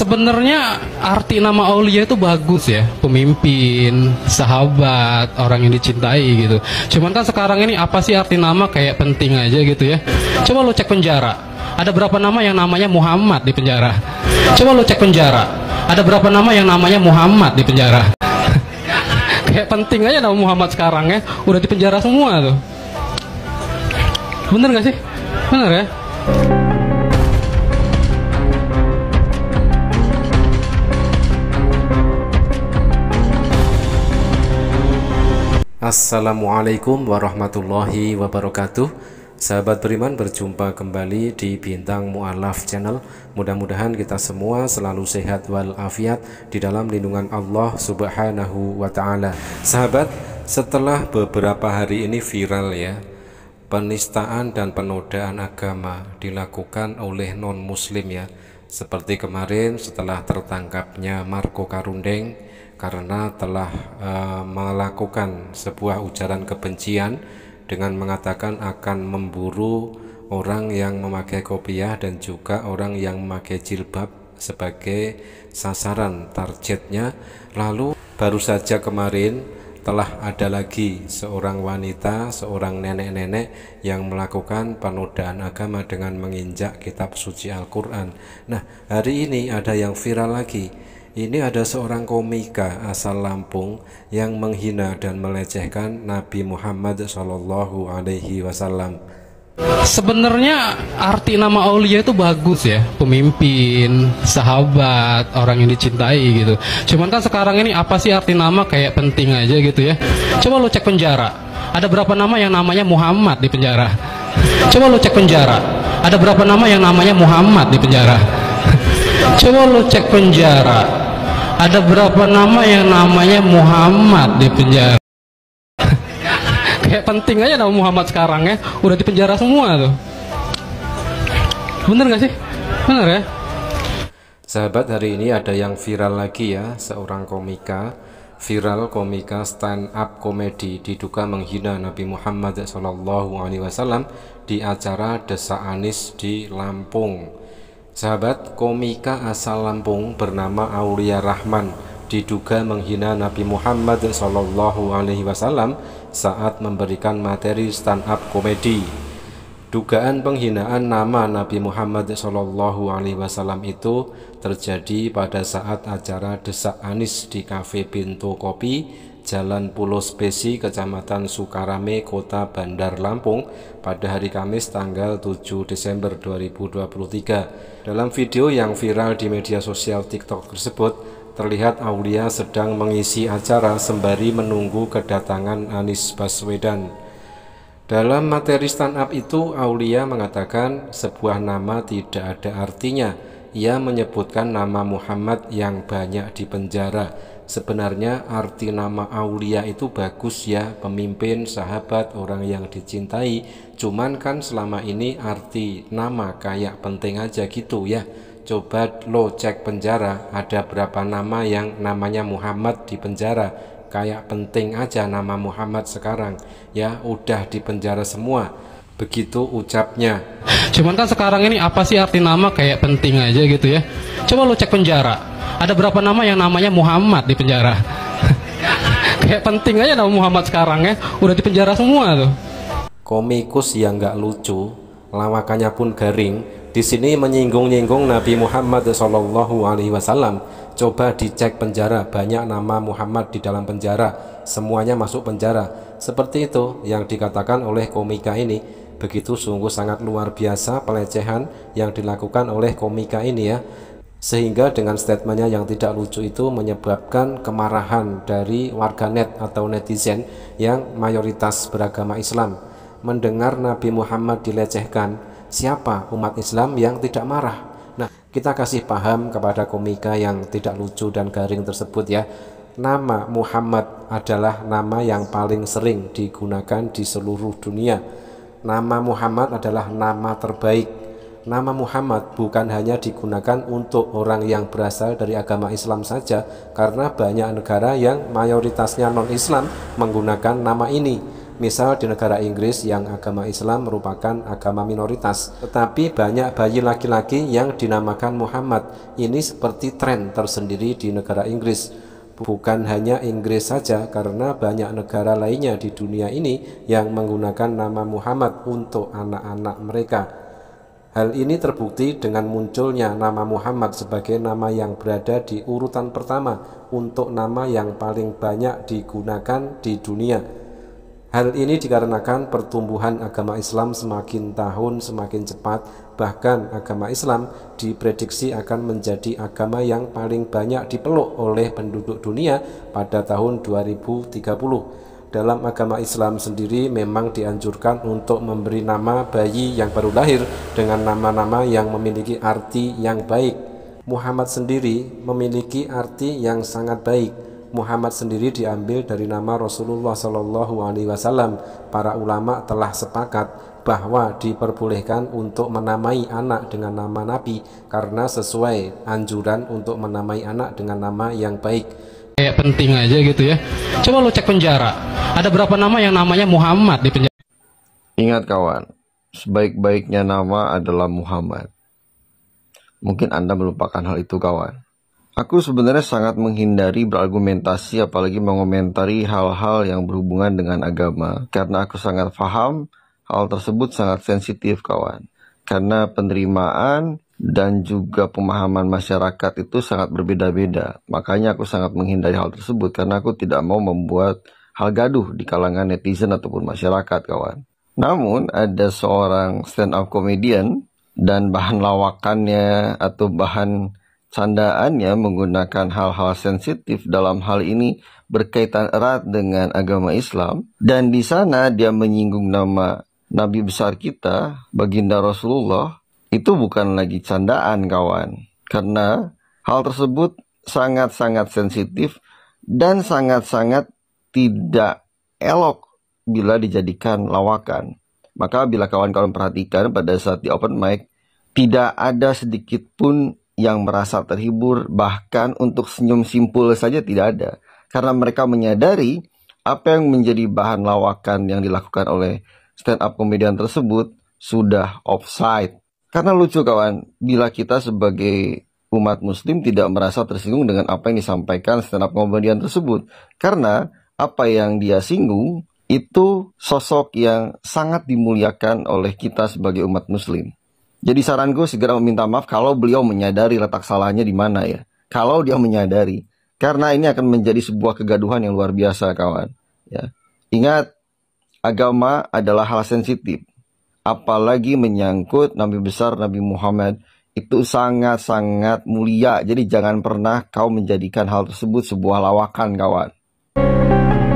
sebenarnya arti nama Aulia itu bagus ya, pemimpin, sahabat, orang yang dicintai gitu. Cuman kan sekarang ini apa sih arti nama kayak penting aja gitu ya. Coba lo cek penjara, ada berapa nama yang namanya Muhammad di penjara? Coba lo cek penjara, ada berapa nama yang namanya Muhammad di penjara? kayak penting aja nama Muhammad sekarang ya, udah di penjara semua tuh. Bener gak sih? Bener ya? Assalamualaikum warahmatullahi wabarakatuh Sahabat beriman berjumpa kembali di Bintang Mu'alaf Channel Mudah-mudahan kita semua selalu sehat walafiat di dalam lindungan Allah subhanahu wa ta'ala Sahabat, setelah beberapa hari ini viral ya Penistaan dan penodaan agama dilakukan oleh non-muslim ya seperti kemarin setelah tertangkapnya Marco Karundeng karena telah e, melakukan sebuah ujaran kebencian dengan mengatakan akan memburu orang yang memakai kopiah dan juga orang yang memakai jilbab sebagai sasaran targetnya lalu baru saja kemarin telah ada lagi seorang wanita, seorang nenek-nenek yang melakukan penodaan agama dengan menginjak kitab suci Al-Quran. Nah, hari ini ada yang viral lagi. Ini ada seorang komika asal Lampung yang menghina dan melecehkan Nabi Muhammad SAW. Sebenarnya arti nama Aulia itu bagus ya, pemimpin, sahabat, orang yang dicintai gitu. Cuman kan sekarang ini apa sih arti nama kayak penting aja gitu ya. Coba lo cek penjara, ada berapa nama yang namanya Muhammad di penjara? Coba lo cek penjara, ada berapa nama yang namanya Muhammad di penjara? Coba lo cek penjara, ada berapa nama yang namanya Muhammad di penjara? kayak penting aja nama Muhammad sekarang ya udah di penjara semua tuh bener gak sih bener ya sahabat hari ini ada yang viral lagi ya seorang komika viral komika stand up komedi diduga menghina Nabi Muhammad SAW di acara Desa Anis di Lampung. Sahabat komika asal Lampung bernama Aulia Rahman diduga menghina Nabi Muhammad Sallallahu Alaihi Wasallam saat memberikan materi stand up komedi. Dugaan penghinaan nama Nabi Muhammad Sallallahu Alaihi Wasallam itu terjadi pada saat acara desak Anis di Kafe Pintu Kopi, Jalan Pulau Spesi, Kecamatan Sukarame, Kota Bandar Lampung pada hari Kamis tanggal 7 Desember 2023. Dalam video yang viral di media sosial TikTok tersebut, terlihat Aulia sedang mengisi acara sembari menunggu kedatangan Anies Baswedan. Dalam materi stand up itu, Aulia mengatakan sebuah nama tidak ada artinya. Ia menyebutkan nama Muhammad yang banyak di penjara. Sebenarnya arti nama Aulia itu bagus ya, pemimpin, sahabat, orang yang dicintai. Cuman kan selama ini arti nama kayak penting aja gitu ya coba lo cek penjara ada berapa nama yang namanya Muhammad di penjara kayak penting aja nama Muhammad sekarang ya udah di penjara semua begitu ucapnya cuman kan sekarang ini apa sih arti nama kayak penting aja gitu ya coba lo cek penjara ada berapa nama yang namanya Muhammad di penjara kayak penting aja nama Muhammad sekarang ya udah di penjara semua tuh komikus yang nggak lucu lawakannya pun garing di sini menyinggung-nyinggung Nabi Muhammad Shallallahu Alaihi Wasallam. Coba dicek penjara, banyak nama Muhammad di dalam penjara, semuanya masuk penjara. Seperti itu yang dikatakan oleh komika ini. Begitu sungguh sangat luar biasa pelecehan yang dilakukan oleh komika ini ya. Sehingga dengan statementnya yang tidak lucu itu menyebabkan kemarahan dari warganet atau netizen yang mayoritas beragama Islam. Mendengar Nabi Muhammad dilecehkan, siapa umat Islam yang tidak marah. Nah, kita kasih paham kepada komika yang tidak lucu dan garing tersebut ya. Nama Muhammad adalah nama yang paling sering digunakan di seluruh dunia. Nama Muhammad adalah nama terbaik. Nama Muhammad bukan hanya digunakan untuk orang yang berasal dari agama Islam saja, karena banyak negara yang mayoritasnya non-Islam menggunakan nama ini. Misal di negara Inggris yang agama Islam merupakan agama minoritas, tetapi banyak bayi laki-laki yang dinamakan Muhammad. Ini seperti tren tersendiri di negara Inggris bukan hanya Inggris saja karena banyak negara lainnya di dunia ini yang menggunakan nama Muhammad untuk anak-anak mereka. Hal ini terbukti dengan munculnya nama Muhammad sebagai nama yang berada di urutan pertama untuk nama yang paling banyak digunakan di dunia. Hal ini dikarenakan pertumbuhan agama Islam semakin tahun semakin cepat, bahkan agama Islam diprediksi akan menjadi agama yang paling banyak dipeluk oleh penduduk dunia pada tahun 2030. Dalam agama Islam sendiri memang dianjurkan untuk memberi nama bayi yang baru lahir dengan nama-nama yang memiliki arti yang baik. Muhammad sendiri memiliki arti yang sangat baik Muhammad sendiri diambil dari nama Rasulullah Shallallahu Alaihi Wasallam. Para ulama telah sepakat bahwa diperbolehkan untuk menamai anak dengan nama Nabi karena sesuai anjuran untuk menamai anak dengan nama yang baik. Kayak penting aja gitu ya. Coba lo cek penjara, ada berapa nama yang namanya Muhammad di penjara? Ingat kawan, sebaik-baiknya nama adalah Muhammad. Mungkin Anda melupakan hal itu kawan. Aku sebenarnya sangat menghindari berargumentasi apalagi mengomentari hal-hal yang berhubungan dengan agama karena aku sangat paham hal tersebut sangat sensitif kawan karena penerimaan dan juga pemahaman masyarakat itu sangat berbeda-beda. Makanya aku sangat menghindari hal tersebut karena aku tidak mau membuat hal gaduh di kalangan netizen ataupun masyarakat kawan. Namun ada seorang stand up comedian dan bahan lawakannya atau bahan Candaannya menggunakan hal-hal sensitif dalam hal ini berkaitan erat dengan agama Islam dan di sana dia menyinggung nama Nabi besar kita, baginda Rasulullah, itu bukan lagi candaan kawan. Karena hal tersebut sangat-sangat sensitif dan sangat-sangat tidak elok bila dijadikan lawakan. Maka bila kawan-kawan perhatikan pada saat di open mic, tidak ada sedikit pun yang merasa terhibur, bahkan untuk senyum simpul saja tidak ada. Karena mereka menyadari apa yang menjadi bahan lawakan yang dilakukan oleh stand up komedian tersebut sudah offside. Karena lucu kawan, bila kita sebagai umat muslim tidak merasa tersinggung dengan apa yang disampaikan stand up komedian tersebut. Karena apa yang dia singgung itu sosok yang sangat dimuliakan oleh kita sebagai umat muslim. Jadi saranku segera meminta maaf kalau beliau menyadari letak salahnya di mana ya. Kalau dia menyadari. Karena ini akan menjadi sebuah kegaduhan yang luar biasa kawan. Ya. Ingat, agama adalah hal sensitif. Apalagi menyangkut Nabi besar Nabi Muhammad itu sangat-sangat mulia. Jadi jangan pernah kau menjadikan hal tersebut sebuah lawakan kawan.